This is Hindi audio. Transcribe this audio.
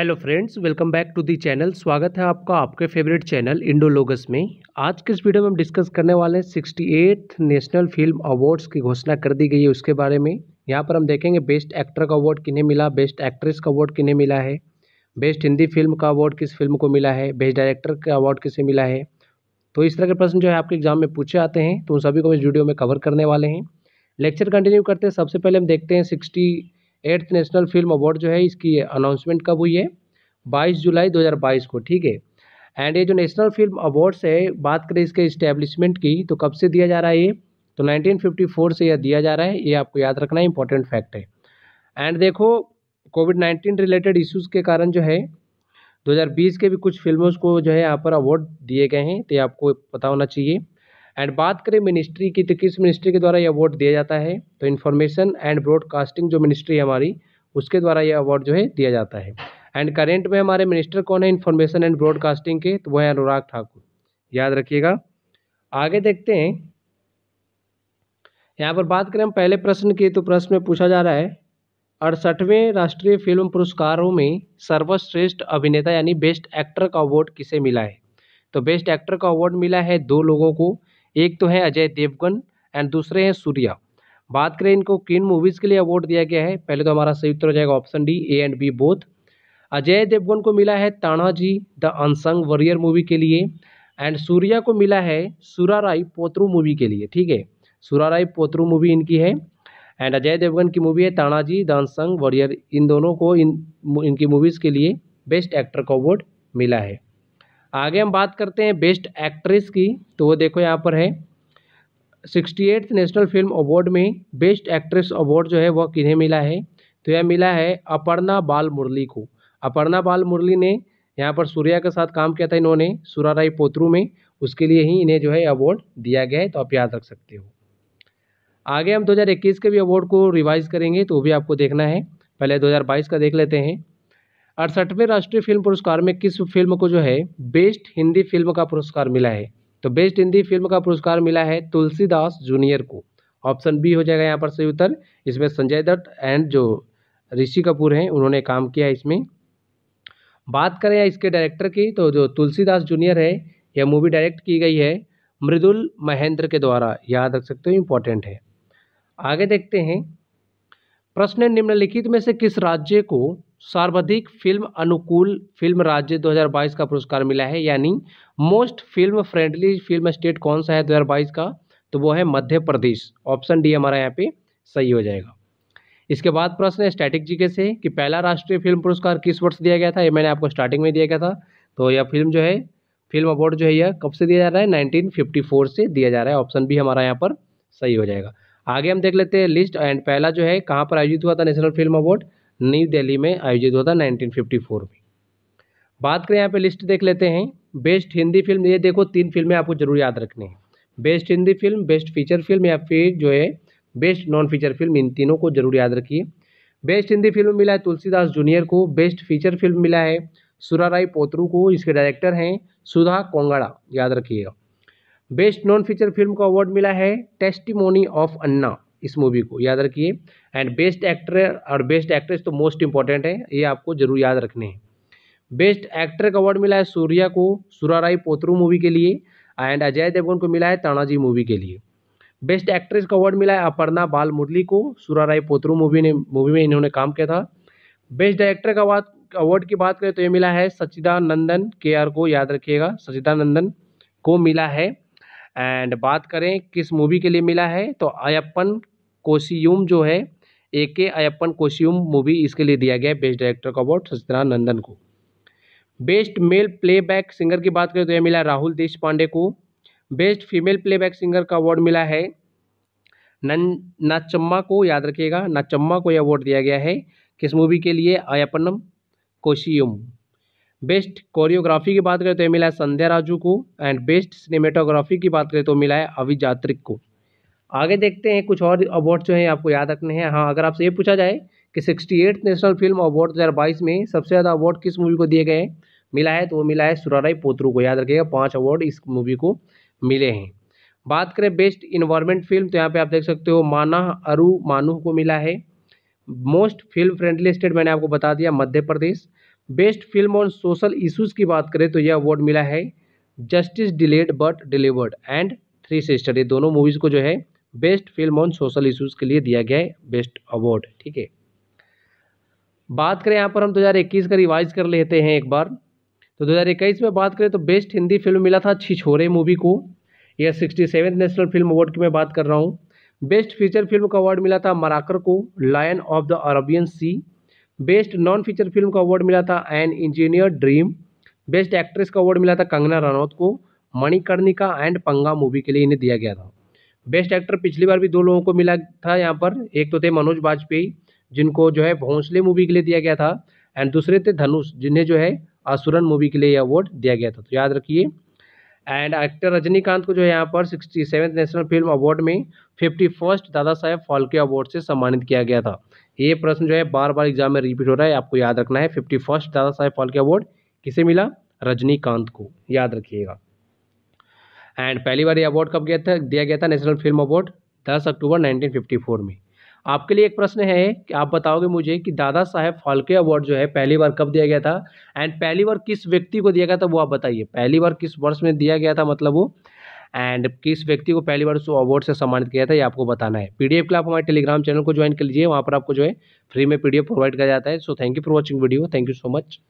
hello friends welcome back to the channel स्वागत है आपका आपके फेवरेट चैनल इंडोलोगस में आज के इस वीडियो में हम डिस्कस करने वाले हैं sixty eight national film awards की घोषणा कर दी गई है उसके बारे में यहाँ पर हम देखेंगे बेस्ट एक्टर का अवार्ड किन्हें मिला बेस्ट एक्ट्रेस का अवार्ड किन्हें मिला है बेस्ट हिंदी फिल्म का अवार्ड किस फिल्म को मिला है बेस्ट डायरेक्टर का अवार्ड किसे मिला है तो इस तरह के प्रश्न जो है आपके एग्जाम में पूछे आते हैं तो उन सभी को हम इस वीडियो में कवर करने वाले हैं लेक्चर कंटिन्यू करते हैं सबसे पहले हम देखते हैं sixty eighth national film award जो है इसकी अनाउंसमेंट कब हुई है बाईस जुलाई दो को ठीक है एंड ये जो नेशनल फिल्म अवार्ड्स है बात करें इसके इस्टेब्लिशमेंट की तो कब से दिया जा रहा है ये तो 1954 से यह दिया जा रहा है ये आपको याद रखना इंपॉर्टेंट फैक्ट है एंड देखो कोविड 19 रिलेटेड इश्यूज़ के कारण जो है 2020 के भी कुछ फिल्मों को जो है यहाँ पर अवार्ड दिए गए हैं तो ये आपको पता होना चाहिए एंड बात करें मिनिस्ट्री की तो किस मिनिस्ट्री के द्वारा ये अवार्ड दिया जाता है तो इन्फॉर्मेशन एंड ब्रॉडकास्टिंग जो मिनिस्ट्री है हमारी उसके द्वारा ये अवार्ड जो है दिया जाता है एंड करेंट में हमारे मिनिस्टर कौन है इन्फॉर्मेशन एंड ब्रॉडकास्टिंग के तो वह है अनुराग ठाकुर याद रखिएगा आगे देखते हैं यहाँ पर बात करें हम पहले प्रश्न की तो प्रश्न में पूछा जा रहा है अड़सठवें राष्ट्रीय फिल्म पुरस्कारों में सर्वश्रेष्ठ अभिनेता यानी बेस्ट एक्टर का अवार्ड किसे मिला है तो बेस्ट एक्टर का अवार्ड मिला है दो लोगों को एक तो है अजय देवगन एंड दूसरे हैं सूर्या बात करें इनको किन मूवीज़ के लिए अवार्ड दिया गया है पहले तो हमारा सही उत्तर हो जाएगा option D A and B both Ajay Devgan को मिला है Tanaji the unsung warrior movie के लिए एंड सूर्या को मिला है सुराराई पोत्रू मूवी के लिए ठीक है राय पोत्रू मूवी इनकी है एंड अजय देवगन की मूवी है तानाजी द अनसंग वॉरियर इन दोनों को इन इनकी मूवीज़ के लिए बेस्ट एक्टर का अवार्ड मिला है आगे हम बात करते हैं बेस्ट एक्ट्रेस की तो वो देखो यहाँ पर है sixty eighth national film award में बेस्ट एक्ट्रेस अवार्ड जो है वह किन्हें मिला है तो यह मिला है अपर्णा बाल मुरली को अपर्णा बाल मुरली ने यहाँ पर सूर्या के साथ काम किया था इन्होंने सूराराई पोत्रू में उसके लिए ही इन्हें जो है अवार्ड दिया गया है तो आप याद रख सकते हो आगे हम 2021 के भी अवार्ड को रिवाइज करेंगे तो वो भी आपको देखना है पहले 2022 का देख लेते हैं अड़सठवें राष्ट्रीय फिल्म पुरस्कार में किस फिल्म को जो है बेस्ट हिंदी फिल्म का पुरस्कार मिला है तो बेस्ट हिंदी फिल्म का पुरस्कार मिला है तुलसीदास जूनियर को ऑप्शन बी हो जाएगा यहाँ पर सही उत्तर इसमें संजय दत्त एंड जो ऋषि कपूर हैं उन्होंने काम किया इसमें बात करें इसके डायरेक्टर की तो जो तुलसीदास जूनियर है यह मूवी डायरेक्ट की गई है मृदुल महेंद्र के द्वारा याद रख सकते हो इम्पोर्टेंट है आगे देखते हैं प्रश्न निम्नलिखित में से किस राज्य को सर्वाधिक फिल्म अनुकूल फिल्म राज्य 2022 का पुरस्कार मिला है यानी most film friendly film state कौन सा है 2022 का तो वो है मध्य प्रदेश ऑप्शन डी हमारा यहाँ पे सही हो जाएगा इसके बाद प्रश्न है स्टैटिक के से कि पहला राष्ट्रीय फिल्म पुरस्कार किस वर्ष दिया गया था ये मैंने आपको स्टार्टिंग में दिया गया था तो यह फिल्म जो है फिल्म अवार्ड जो है यह कब से दिया जा रहा है नाइनटीन से दिया जा रहा है ऑप्शन बी हमारा यहाँ पर सही हो जाएगा आगे हम देख लेते हैं लिस्ट एंड पहला जो है कहाँ पर आयोजित हुआ था national film award New Delhi में आयोजित हुआ था 1954 में बात करें यहाँ पे लिस्ट देख लेते हैं बेस्ट हिंदी फिल्म ये देखो तीन फिल्में आपको जरूर याद रखनी है best Hindi film best feature film या फिर जो है बेस्ट नॉन फीचर फिल्म इन तीनों को जरूर याद रखिए बेस्ट हिंदी फिल्म मिला है तुलसीदास जूनियर को बेस्ट फीचर फिल्म मिला है सुराराई पोत्रू को इसके डायरेक्टर हैं सुधा कोंगाड़ा याद रखिएगा बेस्ट नॉन फीचर फिल्म का अवार्ड मिला है टेस्टिमोनी ऑफ अन्ना इस मूवी को याद रखिए एंड बेस्ट एक्टर और बेस्ट एक्ट्रेस तो मोस्ट इंपॉर्टेंट है ये आपको जरूर याद रखने हैं बेस्ट एक्टर का अवार्ड मिला है सूर्या को सुराराई पोतरू मूवी के लिए एंड अजय देवगन को मिला है तानाजी मूवी के लिए बेस्ट एक्ट्रेस का अवार्ड मिला है अपर्णा बाल मुरली को सुराराई पोतरू मूवी ने मूवी में इन्होंने काम किया था बेस्ट डायरेक्टर का बात अवार्ड की बात करें तो ये मिला है सचिदानंदन के आर को याद रखिएगा सचिदानंदन को मिला है एंड बात करें किस मूवी के लिए मिला है तो अयप्पन कोसीयूम जो है ए के अयप्पन कोसीयूम मूवी इसके लिए दिया गया है बेस्ट डायरेक्टर का अवार्ड सत्यनारायण नंदन को बेस्ट मेल प्लेबैक सिंगर की बात करें तो यह मिला राहुल देश पांडे को बेस्ट फीमेल प्लेबैक सिंगर का अवार्ड मिला है नन नाचम्मा को याद रखिएगा नाचम्मा को यह अवार्ड दिया गया है किस मूवी के लिए अयपनम कोशियम बेस्ट कोरियोग्राफी की बात करें तो यह मिला है संध्या राजू को एंड बेस्ट सिनेमेटोग्राफी की बात करें तो मिला है अभिजात्रिक को आगे देखते हैं कुछ और अवार्ड जो है आपको याद रखने हैं हाँ अगर आपसे ये पूछा जाए कि sixty eight national film award दो हज़ार बाईस में सबसे ज़्यादा अवार्ड किस मूवी को दिए गए मिला है तो वो मिला है सुराराई पोत्रू को याद रखिएगा पाँच अवार्ड इस मूवी को मिले हैं बात करें बेस्ट इन्वायरमेंट फिल्म तो यहाँ पे आप देख सकते हो माना अरु मानू को मिला है मोस्ट फिल्म फ्रेंडली स्टेट मैंने आपको बता दिया Madhya Pradesh best film on social issues की बात करें तो यह अवार्ड मिला है justice delayed but delivered and three sister ये दोनों मूवीज़ को जो है best film on social issues के लिए दिया गया है बेस्ट अवार्ड ठीक है बात करें यहाँ पर हम 2021 का रिवाइज कर लेते हैं एक बार तो 2021 में बात करें तो बेस्ट हिंदी फिल्म मिला था छिछोरे मूवी को यह sixty seven national film award की मैं बात कर रहा हूँ बेस्ट फीचर फिल्म का अवार्ड मिला था मराकर को lion of the Arabian sea best non feature film का अवार्ड मिला था an engineer dream best actress का अवार्ड मिला था कंगना रनौत को मणिकर्णिका एंड पंगा मूवी के लिए इन्हें दिया गया था बेस्ट एक्टर पिछली बार भी दो लोगों को मिला था यहाँ पर एक तो थे मनोज वाजपेयी जिनको जो है भोंसले मूवी के लिए दिया गया था एंड दूसरे थे धनुष जिन्हें जो है आसुरन मूवी के लिए यह अवार्ड दिया गया था तो याद रखिए एंड एक्टर रजनीकांत को जो है यहाँ पर sixty seventh national film award में fifty first Dada Saheb Phalke award से सम्मानित किया गया था ये प्रश्न जो है बार बार एग्जाम में रिपीट हो रहा है आपको याद रखना है fifty first Dada Saheb Phalke award किसे मिला रजनीकांत को याद रखिएगा एंड पहली बार ये अवार्ड कब गया था दिया गया था नेशनल फिल्म अवार्ड दस अक्टूबर 1954 में आपके लिए एक प्रश्न है कि आप बताओगे मुझे कि दादा साहेब फाल्के अवार्ड जो है पहली बार कब दिया गया था एंड पहली बार किस व्यक्ति को दिया गया था वो आप बताइए पहली बार किस वर्ष में दिया गया था मतलब वो एंड किस व्यक्ति को पहली बार उस अवार्ड से सम्मानित किया था ये आपको बताना है पीडीएफ के लिए आप हमारे टेलीग्राम चैनल को ज्वाइन कर लीजिए वहाँ पर आपको जो है फ्री में पीडीएफ प्रोवाइड किया जाता है so thank you for watching video thank you so much